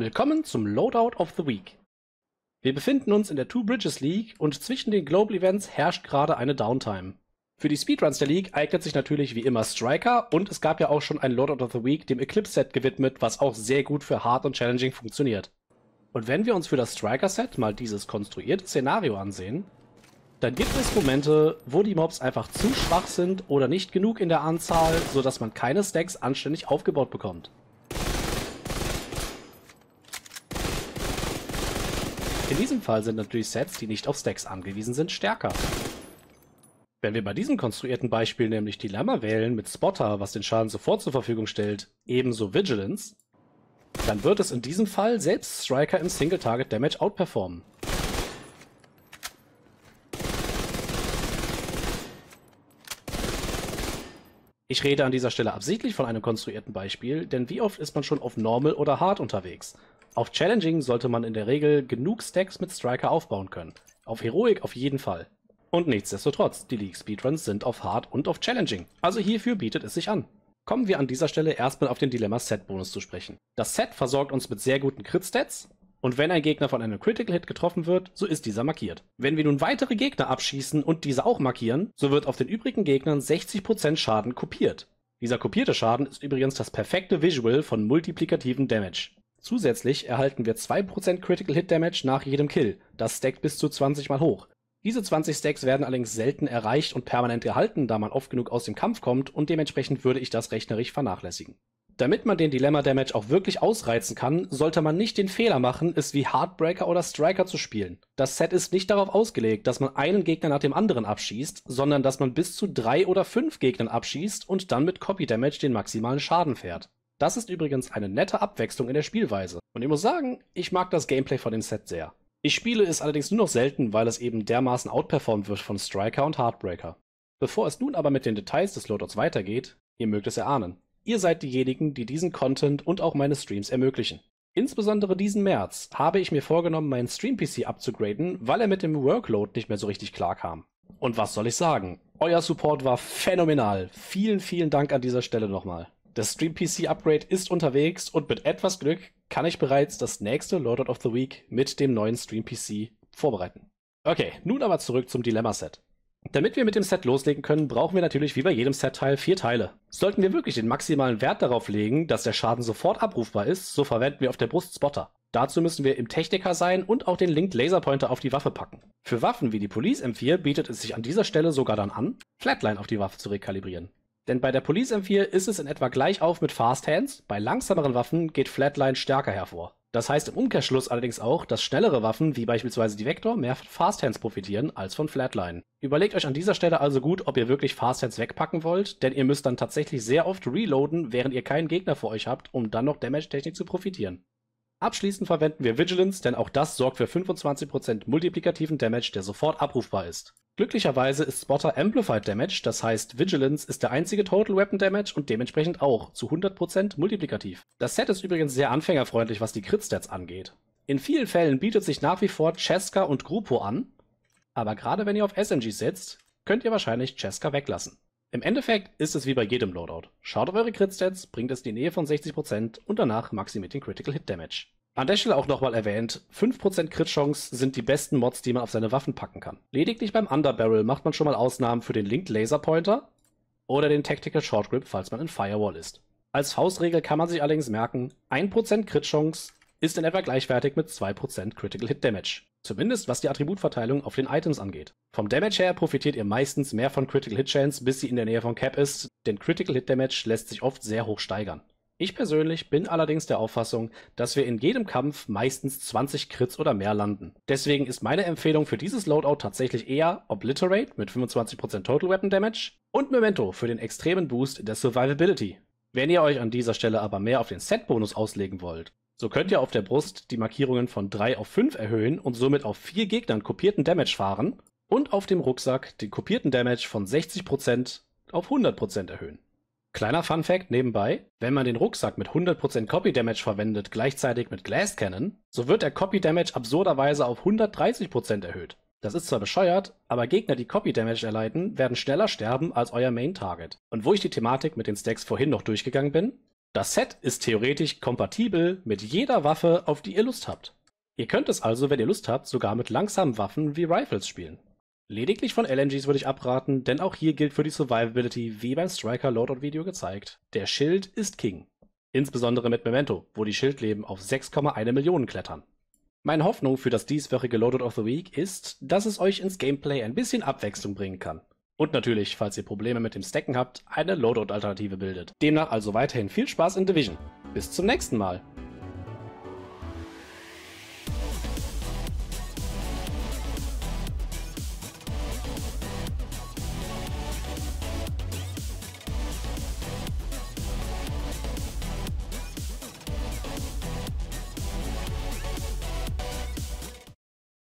Willkommen zum Loadout of the Week. Wir befinden uns in der Two Bridges League und zwischen den Global Events herrscht gerade eine Downtime. Für die Speedruns der League eignet sich natürlich wie immer Striker und es gab ja auch schon ein Loadout of the Week dem Eclipse Set gewidmet, was auch sehr gut für Hard und Challenging funktioniert. Und wenn wir uns für das Striker Set mal dieses konstruierte Szenario ansehen, dann gibt es Momente, wo die Mobs einfach zu schwach sind oder nicht genug in der Anzahl, sodass man keine Stacks anständig aufgebaut bekommt. In diesem Fall sind natürlich Sets, die nicht auf Stacks angewiesen sind, stärker. Wenn wir bei diesem konstruierten Beispiel nämlich die Dilemma wählen mit Spotter, was den Schaden sofort zur Verfügung stellt, ebenso Vigilance, dann wird es in diesem Fall selbst Striker im Single-Target-Damage outperformen. Ich rede an dieser Stelle absichtlich von einem konstruierten Beispiel, denn wie oft ist man schon auf Normal oder Hard unterwegs? Auf Challenging sollte man in der Regel genug Stacks mit Striker aufbauen können. Auf Heroic auf jeden Fall. Und nichtsdestotrotz, die League Speedruns sind auf Hard und auf Challenging, also hierfür bietet es sich an. Kommen wir an dieser Stelle erstmal auf den Dilemma Set Bonus zu sprechen. Das Set versorgt uns mit sehr guten Crit-Stats, und wenn ein Gegner von einem Critical Hit getroffen wird, so ist dieser markiert. Wenn wir nun weitere Gegner abschießen und diese auch markieren, so wird auf den übrigen Gegnern 60% Schaden kopiert. Dieser kopierte Schaden ist übrigens das perfekte Visual von multiplikativen Damage. Zusätzlich erhalten wir 2% Critical Hit Damage nach jedem Kill, das stackt bis zu 20 mal hoch. Diese 20 Stacks werden allerdings selten erreicht und permanent gehalten, da man oft genug aus dem Kampf kommt und dementsprechend würde ich das rechnerisch vernachlässigen. Damit man den Dilemma Damage auch wirklich ausreizen kann, sollte man nicht den Fehler machen, es wie Heartbreaker oder Striker zu spielen. Das Set ist nicht darauf ausgelegt, dass man einen Gegner nach dem anderen abschießt, sondern dass man bis zu drei oder fünf Gegnern abschießt und dann mit Copy Damage den maximalen Schaden fährt. Das ist übrigens eine nette Abwechslung in der Spielweise. Und ich muss sagen, ich mag das Gameplay von dem Set sehr. Ich spiele es allerdings nur noch selten, weil es eben dermaßen outperformt wird von Striker und Heartbreaker. Bevor es nun aber mit den Details des Loadouts weitergeht, ihr mögt es erahnen. Ihr seid diejenigen, die diesen Content und auch meine Streams ermöglichen. Insbesondere diesen März habe ich mir vorgenommen, meinen Stream-PC abzugraden, weil er mit dem Workload nicht mehr so richtig klarkam. Und was soll ich sagen? Euer Support war phänomenal. Vielen, vielen Dank an dieser Stelle nochmal. Das Stream PC Upgrade ist unterwegs und mit etwas Glück kann ich bereits das nächste Lord of the Week mit dem neuen Stream PC vorbereiten. Okay, nun aber zurück zum Dilemma-Set. Damit wir mit dem Set loslegen können, brauchen wir natürlich wie bei jedem Set-Teil vier Teile. Sollten wir wirklich den maximalen Wert darauf legen, dass der Schaden sofort abrufbar ist, so verwenden wir auf der Brust Spotter. Dazu müssen wir im Techniker sein und auch den Linked Laserpointer auf die Waffe packen. Für Waffen wie die Police M4 bietet es sich an dieser Stelle sogar dann an, Flatline auf die Waffe zu rekalibrieren. Denn bei der Police M4 ist es in etwa gleich auf mit Fast Hands, bei langsameren Waffen geht Flatline stärker hervor. Das heißt im Umkehrschluss allerdings auch, dass schnellere Waffen, wie beispielsweise die Vector, mehr von Fast Hands profitieren als von Flatline. Überlegt euch an dieser Stelle also gut, ob ihr wirklich Fast Hands wegpacken wollt, denn ihr müsst dann tatsächlich sehr oft reloaden, während ihr keinen Gegner vor euch habt, um dann noch Damage-Technik zu profitieren. Abschließend verwenden wir Vigilance, denn auch das sorgt für 25% multiplikativen Damage, der sofort abrufbar ist. Glücklicherweise ist Spotter Amplified Damage, das heißt Vigilance ist der einzige Total Weapon Damage und dementsprechend auch zu 100% multiplikativ. Das Set ist übrigens sehr anfängerfreundlich, was die Crit-Stats angeht. In vielen Fällen bietet sich nach wie vor Cheska und Grupo an, aber gerade wenn ihr auf SMG setzt, könnt ihr wahrscheinlich Cheska weglassen. Im Endeffekt ist es wie bei jedem Loadout. Schaut auf eure Crit-Stats, bringt es in die Nähe von 60% und danach maximiert den Critical Hit Damage. An der Stelle auch nochmal erwähnt, 5% Crit-Chance sind die besten Mods, die man auf seine Waffen packen kann. Lediglich beim Underbarrel macht man schon mal Ausnahmen für den Linked Laser Pointer oder den Tactical Short Grip, falls man in Firewall ist. Als Faustregel kann man sich allerdings merken, 1% Crit-Chance ist in etwa gleichwertig mit 2% Critical Hit Damage. Zumindest was die Attributverteilung auf den Items angeht. Vom Damage her profitiert ihr meistens mehr von Critical Hit Chance, bis sie in der Nähe von Cap ist, denn Critical Hit Damage lässt sich oft sehr hoch steigern. Ich persönlich bin allerdings der Auffassung, dass wir in jedem Kampf meistens 20 Crits oder mehr landen. Deswegen ist meine Empfehlung für dieses Loadout tatsächlich eher Obliterate mit 25% Total Weapon Damage und Memento für den extremen Boost der Survivability. Wenn ihr euch an dieser Stelle aber mehr auf den Set-Bonus auslegen wollt so könnt ihr auf der Brust die Markierungen von 3 auf 5 erhöhen und somit auf 4 Gegnern kopierten Damage fahren und auf dem Rucksack den kopierten Damage von 60% auf 100% erhöhen. Kleiner Fun Fact nebenbei, wenn man den Rucksack mit 100% Copy Damage verwendet, gleichzeitig mit Glass Cannon, so wird der Copy Damage absurderweise auf 130% erhöht. Das ist zwar bescheuert, aber Gegner, die Copy Damage erleiden, werden schneller sterben als euer Main Target. Und wo ich die Thematik mit den Stacks vorhin noch durchgegangen bin, das Set ist theoretisch kompatibel mit jeder Waffe, auf die ihr Lust habt. Ihr könnt es also, wenn ihr Lust habt, sogar mit langsamen Waffen wie Rifles spielen. Lediglich von LMGs würde ich abraten, denn auch hier gilt für die Survivability wie beim Striker Loadout Video gezeigt. Der Schild ist King. Insbesondere mit Memento, wo die Schildleben auf 6,1 Millionen klettern. Meine Hoffnung für das dieswöchige Loadout of the Week ist, dass es euch ins Gameplay ein bisschen Abwechslung bringen kann und natürlich, falls ihr Probleme mit dem Stacken habt, eine Loadout-Alternative bildet. Demnach also weiterhin viel Spaß in Division. Bis zum nächsten Mal.